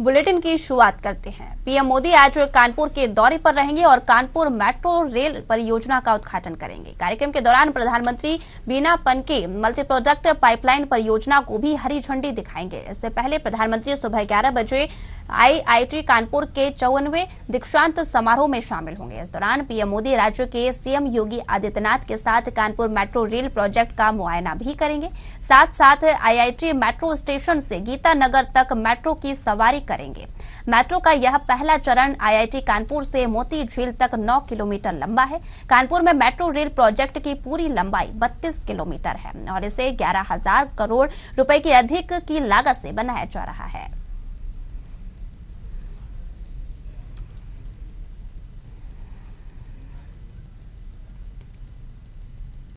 bulletin की शुरुआत करते हैं पीएम मोदी आज कानपुर के दौरे पर रहेंगे और कानपुर मेट्रो रेल परियोजना का उद्घाटन करेंगे कार्यक्रम के दौरान प्रधानमंत्री बीना के मल्टी प्रोडक्ट पाइपलाइन परियोजना को भी हरी झंडी दिखाएंगे इससे पहले प्रधानमंत्री सुबह ग्यारह बजे आईआईटी कानपुर के चौवनवे दीक्षांत समारोह में शामिल होंगे इस दौरान पीएम मोदी राज्य के सीएम योगी आदित्यनाथ के साथ कानपुर मेट्रो रेल प्रोजेक्ट का मुआयना भी करेंगे साथ साथ आईआईटी मेट्रो स्टेशन से गीता नगर तक मेट्रो की सवारी करेंगे मेट्रो का यह पहला चरण आईआईटी कानपुर से मोती झील तक 9 किलोमीटर लंबा है कानपुर में मेट्रो रेल प्रोजेक्ट की पूरी लंबाई 32 किलोमीटर है और इसे हजार करोड़ रुपए की अधिक की लागत से बनाया जा रहा है